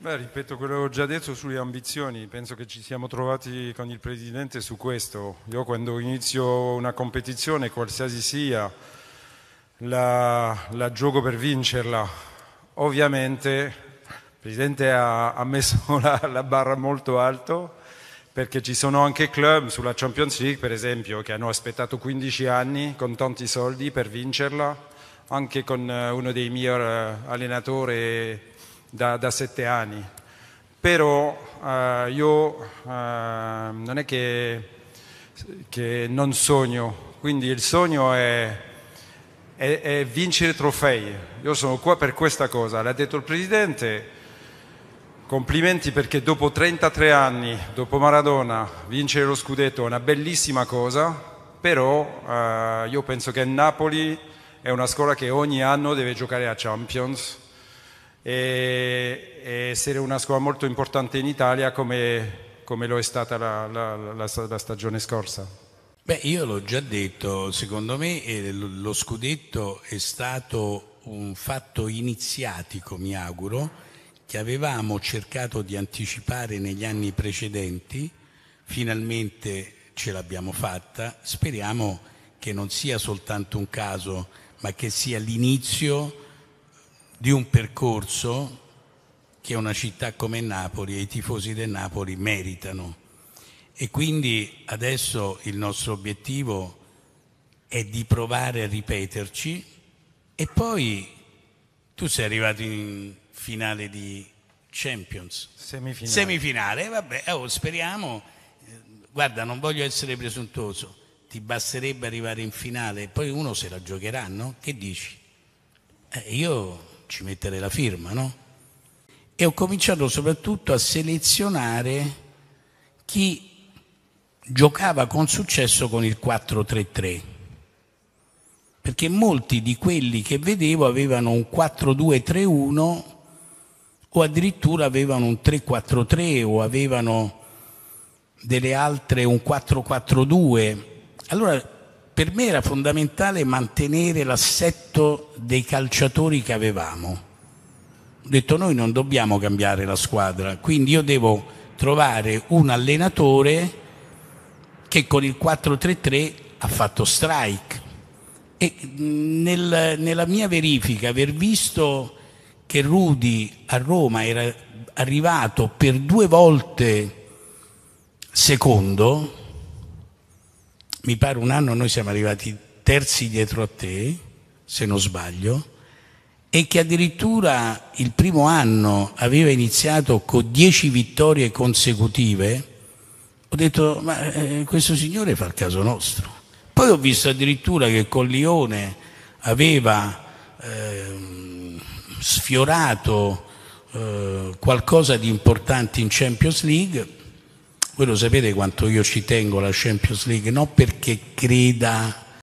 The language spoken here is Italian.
Beh, ripeto quello che ho già detto sulle ambizioni, penso che ci siamo trovati con il Presidente su questo. Io quando inizio una competizione, qualsiasi sia, la, la gioco per vincerla. Ovviamente il Presidente ha, ha messo la, la, barra molto alto perché ci sono anche club sulla Champions League, per esempio, che hanno aspettato 15 anni con tanti soldi per vincerla, anche con eh, uno dei migliori eh, allenatori da, da sette anni, però eh, io eh, non è che, che, non sogno, quindi il sogno è, è, è vincere trofei, io sono qua per questa cosa, l'ha detto il Presidente, Complimenti perché dopo 33 anni, dopo Maradona, vincere lo scudetto è una bellissima cosa, però eh, io penso che Napoli è una scuola che ogni anno deve giocare a Champions e, essere una scuola molto importante in Italia come, come lo è stata la, la, la, la stagione scorsa. Beh, io l'ho già detto, secondo me eh, lo scudetto è stato un fatto iniziatico, mi auguro, che avevamo cercato di anticipare negli anni precedenti, finalmente ce l'abbiamo fatta, speriamo che non sia soltanto un caso, ma che sia l'inizio di un percorso che una città come Napoli e i tifosi del Napoli meritano. E quindi adesso il nostro obiettivo è di provare a ripeterci e poi tu sei arrivato in finale di Champions. Semifinale. Semifinale, vabbè, oh, speriamo. Guarda, non voglio essere presuntuoso, ti basterebbe arrivare in finale e poi uno se la giocherà, no? Che dici? Eh, io ci mettere la firma, no? E ho cominciato soprattutto a selezionare chi giocava con successo con il 4-3-3, perché molti di quelli che vedevo avevano un 4-2-3-1 o addirittura avevano un 3-4-3 o avevano delle altre un 4-4-2. Allora per me era fondamentale mantenere l'assetto dei calciatori che avevamo. Ho detto noi non dobbiamo cambiare la squadra, quindi io devo trovare un allenatore che con il 4-3-3 ha fatto strike. E nel, nella mia verifica aver visto che Rudy a Roma era arrivato per due volte secondo, mi pare un anno noi siamo arrivati terzi dietro a te, se non sbaglio, e che addirittura il primo anno aveva iniziato con dieci vittorie consecutive, ho detto ma eh, questo signore fa il caso nostro. Poi ho visto addirittura che con Lione aveva eh, sfiorato eh, qualcosa di importante in Champions League, voi lo sapete quanto io ci tengo alla Champions League, non perché creda